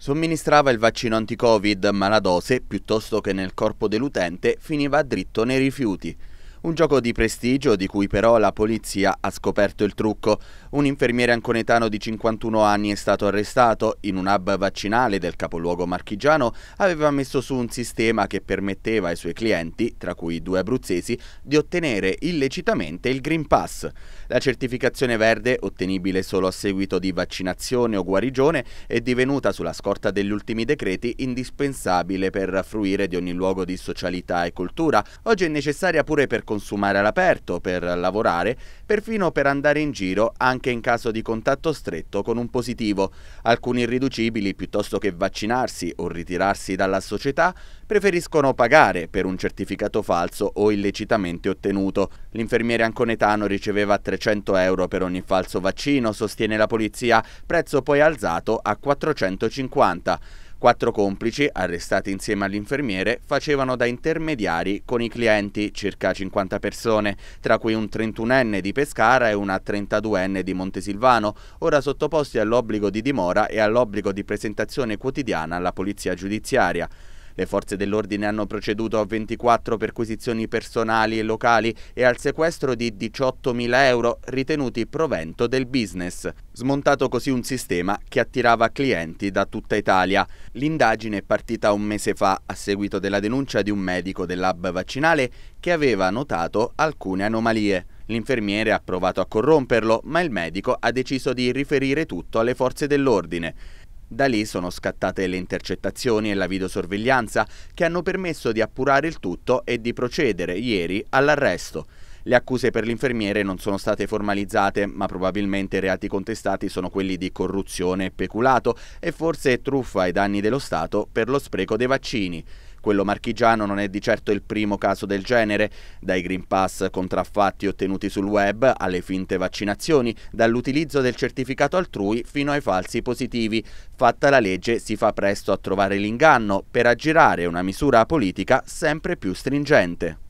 Somministrava il vaccino anti-covid, ma la dose, piuttosto che nel corpo dell'utente, finiva dritto nei rifiuti. Un gioco di prestigio di cui però la polizia ha scoperto il trucco. Un infermiere anconetano di 51 anni è stato arrestato. In un hub vaccinale del capoluogo marchigiano aveva messo su un sistema che permetteva ai suoi clienti, tra cui due abruzzesi, di ottenere illecitamente il Green Pass. La certificazione verde, ottenibile solo a seguito di vaccinazione o guarigione, è divenuta sulla scorta degli ultimi decreti indispensabile per fruire di ogni luogo di socialità e cultura. Oggi è necessaria pure per consumare all'aperto, per lavorare, perfino per andare in giro anche in caso di contatto stretto con un positivo. Alcuni irriducibili, piuttosto che vaccinarsi o ritirarsi dalla società, preferiscono pagare per un certificato falso o illecitamente ottenuto. L'infermiere anconetano riceveva 300 euro per ogni falso vaccino, sostiene la polizia, prezzo poi alzato a 450. Quattro complici, arrestati insieme all'infermiere, facevano da intermediari con i clienti, circa 50 persone, tra cui un 31enne di Pescara e una 32enne di Montesilvano, ora sottoposti all'obbligo di dimora e all'obbligo di presentazione quotidiana alla polizia giudiziaria. Le forze dell'ordine hanno proceduto a 24 perquisizioni personali e locali e al sequestro di 18.000 euro ritenuti provento del business. Smontato così un sistema che attirava clienti da tutta Italia. L'indagine è partita un mese fa a seguito della denuncia di un medico dell'hub vaccinale che aveva notato alcune anomalie. L'infermiere ha provato a corromperlo, ma il medico ha deciso di riferire tutto alle forze dell'ordine. Da lì sono scattate le intercettazioni e la videosorveglianza che hanno permesso di appurare il tutto e di procedere ieri all'arresto. Le accuse per l'infermiere non sono state formalizzate, ma probabilmente i reati contestati sono quelli di corruzione e peculato e forse truffa ai danni dello Stato per lo spreco dei vaccini. Quello marchigiano non è di certo il primo caso del genere, dai Green Pass contraffatti ottenuti sul web alle finte vaccinazioni, dall'utilizzo del certificato altrui fino ai falsi positivi. Fatta la legge si fa presto a trovare l'inganno per aggirare una misura politica sempre più stringente.